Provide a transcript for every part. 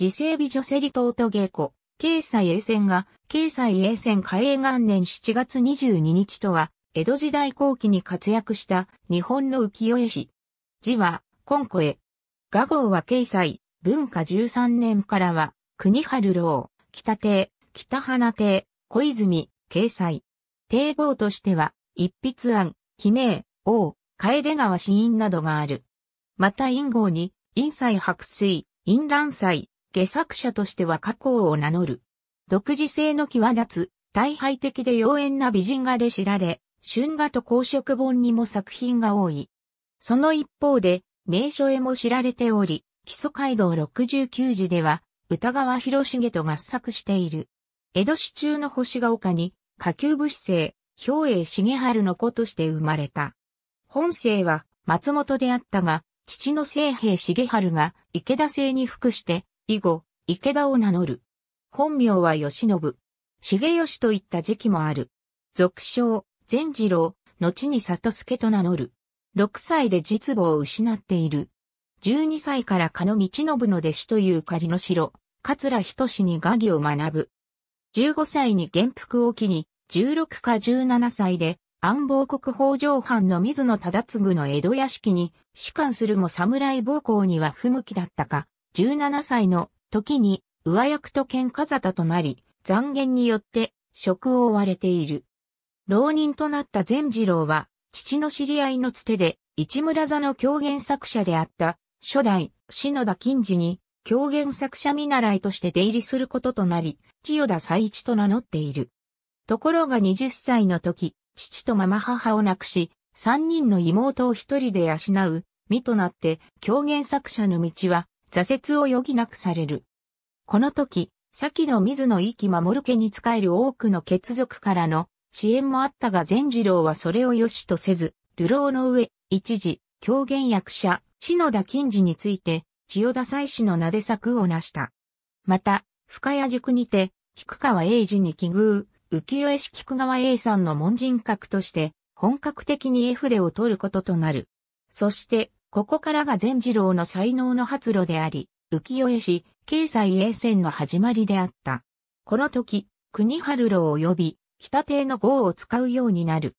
自生美女セリトート稽古、経済衛線が、経済衛線開営元年7月22日とは、江戸時代後期に活躍した日本の浮世絵師。字は、今古へ。画号は経済、文化13年からは、国春郎、北邸、北花邸、小泉、慶載。帝号としては、一筆案、記名、王、楓川死因などがある。また陰号に、陰祭白水、陰乱祭、下作者としては過去を名乗る。独自性の際立つ、大敗的で妖艶な美人画で知られ、春画と公職本にも作品が多い。その一方で、名所へも知られており、基礎街道69時では、歌川広重と合作している。江戸市中の星が丘に、下級武士生、兵衛重春の子として生まれた。本生は松本であったが、父の聖兵重春が池田生に服して以後、池田を名乗る。本名は吉信。重吉といった時期もある。俗称、善次郎、後に里助と名乗る。6歳で実母を失っている。12歳から加野道信の弟子という仮の城、桂しに画技を学ぶ。15歳に元服を機に、16か17歳で、安房国宝城藩の水野忠次の江戸屋敷に、士官するも侍暴行には不向きだったか、17歳の時に上役と喧嘩沙汰となり、残言によって職を追われている。浪人となった善次郎は、父の知り合いのつてで、市村座の狂言作者であった、初代、篠田金次に、狂言作者見習いとして出入りすることとなり、千代田斎一と名乗っている。ところが20歳の時、父とママ母を亡くし、3人の妹を一人で養う、身となって、狂言作者の道は、挫折を余儀なくされる。この時、先の水野意気守家に仕える多くの血族からの支援もあったが善次郎はそれを良しとせず、流浪の上、一時、狂言役者、篠田金次について、千代田祭司の名で作を成した。また、深谷塾にて、菊川英二に奇遇、浮世絵師菊川英さんの門人格として、本格的に絵筆を取ることとなる。そして、ここからが善次郎の才能の発露であり、浮世絵師、経済衛戦の始まりであった。この時、国春郎及び、北帝の号を使うようになる。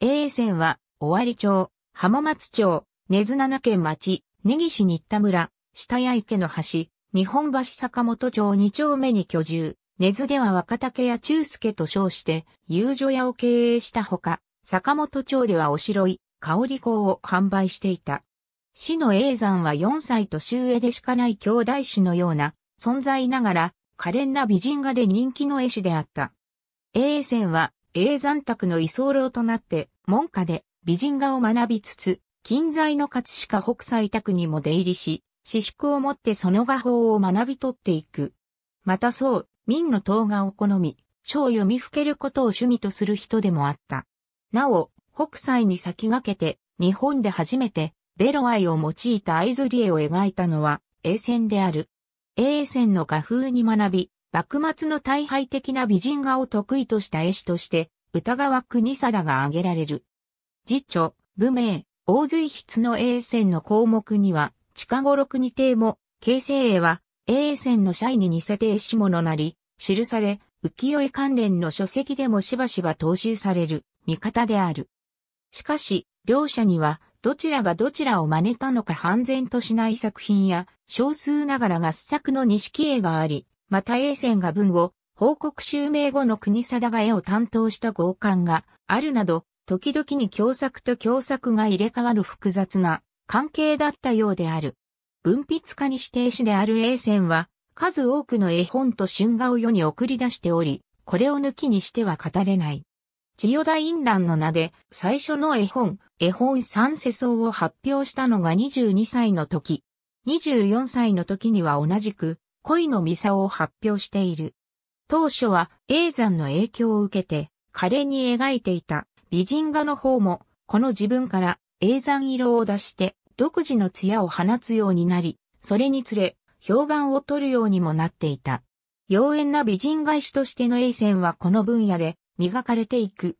衛戦は、尾張町、浜松町、根津七県町、根岸新田村、下谷池の橋、日本橋坂本町二丁目に居住。根津では若竹や中介と称して、遊女屋を経営したほか、坂本町ではおしろい、香り香を販売していた。死の永山は4歳年上でしかない兄弟子のような存在ながら、可憐な美人画で人気の絵師であった。永泉は永山宅の居候となって、門下で美人画を学びつつ、近在の葛飾北斎宅にも出入りし、私宿をもってその画法を学び取っていく。またそう、民の塔画を好み、書を読みふけることを趣味とする人でもあった。なお、北斎に先駆けて、日本で初めてベロアイを用いたアイズリエを描いたのは、英戦である。英戦の画風に学び、幕末の大敗的な美人画を得意とした絵師として、歌川国貞が挙げられる。辞書、武名、大随筆の英戦の項目には、近頃国定も、形成絵は、英戦の社員に似せて絵師物なり、記され、浮世絵関連の書籍でもしばしば踏襲される、見方である。しかし、両者には、どちらがどちらを真似たのか半然としない作品や、少数ながら合作の錦絵があり、また A 線が文を、報告襲名後の国定が絵を担当した合刊があるなど、時々に共作と共作が入れ替わる複雑な関係だったようである。文筆家に指定しである A 線は、数多くの絵本と春画を世に送り出しており、これを抜きにしては語れない。千代田院蘭の名で最初の絵本、絵本三世相を発表したのが22歳の時。24歳の時には同じく恋のミサを発表している。当初は永山の影響を受けて、彼に描いていた美人画の方も、この自分から永山色を出して独自の艶を放つようになり、それにつれ評判を取るようにもなっていた。妖艶な美人返しとしての永泉はこの分野で磨かれていく。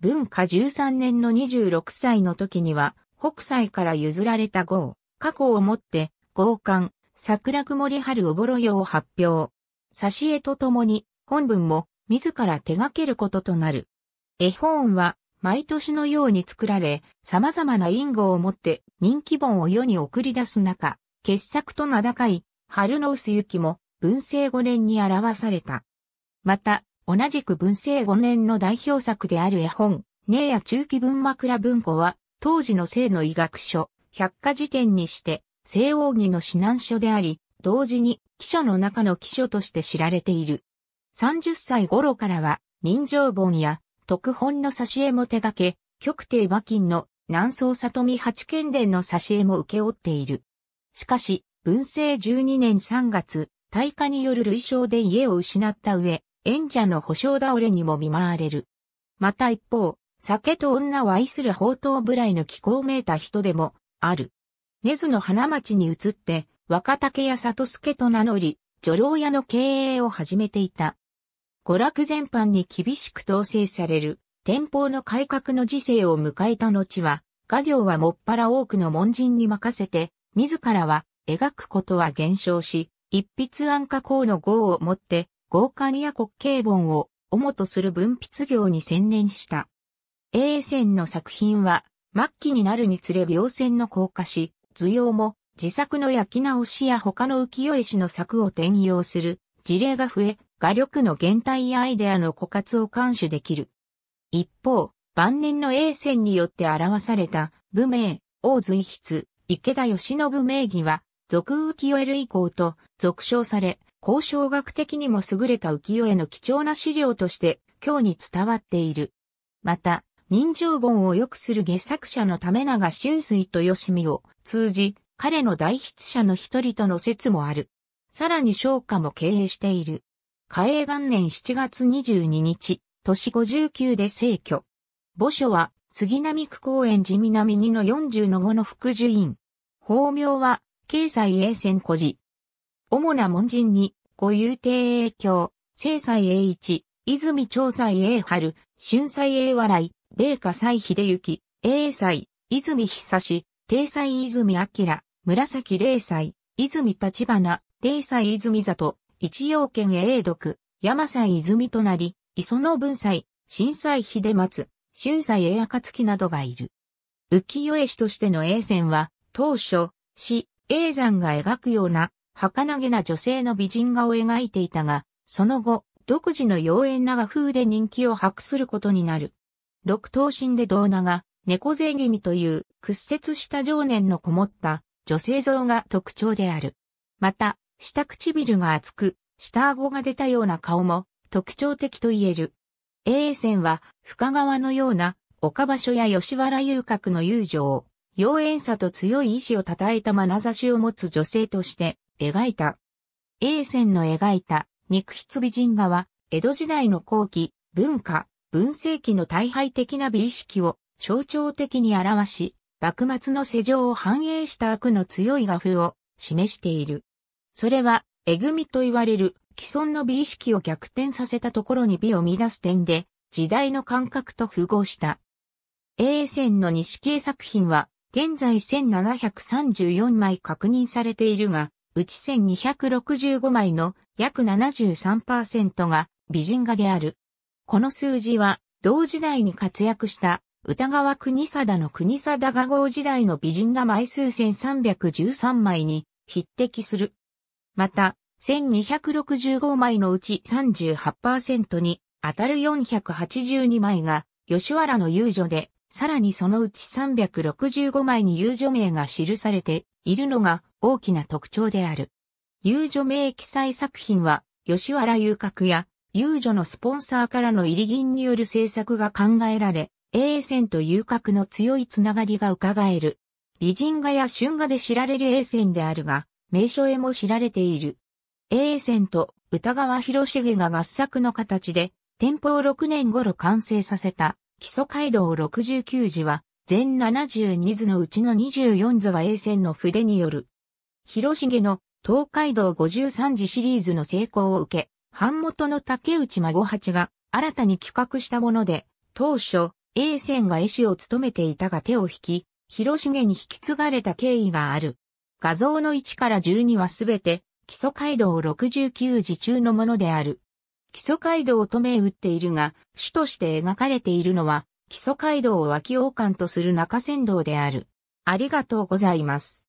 文化13年の26歳の時には、北斎から譲られた号、過去をもって、号刊、桜曇り春おぼろよを発表。挿絵とともに、本文も自ら手掛けることとなる。絵本は、毎年のように作られ、様々な因果をもって人気本を世に送り出す中、傑作と名高い、春の薄雪も文政5年に表された。また、同じく文政5年の代表作である絵本、ネや中期文枕文庫は、当時の聖の医学書、百科事典にして、聖奥義の指南書であり、同時に、記書の中の記書として知られている。30歳頃からは、人情本や、特本の挿絵も手掛け、極帝馬琴の南宋里見八賢伝の挿絵も受け負っている。しかし、文政12年3月、大火による類傷で家を失った上、縁者の保証倒れにも見舞われる。また一方、酒と女を愛する宝刀ぶらいの気候めいた人でも、ある。根津の花町に移って、若竹屋里助と名乗り、女郎屋の経営を始めていた。娯楽全般に厳しく統制される、天保の改革の時世を迎えた後は、家業はもっぱら多くの門人に任せて、自らは描くことは減少し、一筆安価功の号をもって、豪華や国慶本を主とする文筆業に専念した。永泉の作品は、末期になるにつれ病線の降下し、図様も自作の焼き直しや他の浮世絵師の作を転用する事例が増え、画力の減退やアイデアの枯渇を監視できる。一方、晩年の永泉によって表された、武名、王随筆、池田義信名義は、俗浮世絵類項と俗称され、交渉学的にも優れた浮世絵の貴重な資料として今日に伝わっている。また、人情本を良くする下作者のため長春水と吉見を通じ、彼の代筆者の一人との説もある。さらに商家も経営している。嘉永元年7月22日、年59で逝去。墓所は杉並区公園寺南2の40の5の副樹院。法名は経済栄戦古事主な門人に、五遊亭栄京、聖斎栄一、泉長斎栄春、春斎栄笑い、米花斎秀行、栄斎、泉久志、帝斎泉明、紫霊斎、泉立花、霊斎泉里、一陽県栄徳、山斎泉となり、磯野文斎、震災秀松、春斎栄暁などがいる。浮世絵師としての栄戦は、当初、死、永山が描くような、儚げな女性の美人画を描いていたが、その後、独自の妖艶な画風で人気を博することになる。六頭身で銅長、猫背気味という屈折した情念のこもった女性像が特徴である。また、下唇が厚く、下顎が出たような顔も特徴的と言える。永遠線は深川のような岡場所や吉原遊郭の遊情。妖艶さと強い意志を称えた眼差しを持つ女性として描いた。永泉の描いた肉筆美人画は、江戸時代の後期、文化、文世紀の大敗的な美意識を象徴的に表し、幕末の世情を反映した悪の強い画風を示している。それは、えぐみと言われる既存の美意識を逆転させたところに美を出す点で、時代の感覚と符合した。永泉の錦絵作品は、現在1734枚確認されているが、うち1265枚の約73%が美人画である。この数字は、同時代に活躍した歌川国貞の国貞画号時代の美人画枚数1313枚に匹敵する。また、1265枚のうち38%に当たる482枚が吉原の遊女でさらにそのうち365枚に遊女名が記されているのが大きな特徴である。遊女名記載作品は、吉原遊郭や遊女のスポンサーからの入り銀による制作が考えられ、永泉と遊郭の強いつながりが伺える。美人画や春画で知られる永泉であるが、名所へも知られている。永泉と歌川広重が合作の形で、天保6年頃完成させた基礎街道69字は、全72図のうちの24図が A 線の筆による。広重の東海道53字シリーズの成功を受け、版元の竹内孫八が新たに企画したもので、当初、A 線が絵師を務めていたが手を引き、広重に引き継がれた経緯がある。画像の1から12はすべて、基礎街道69字中のものである。基礎街道と銘打っているが、主として描かれているのは、基礎街道を脇王冠とする中山道である。ありがとうございます。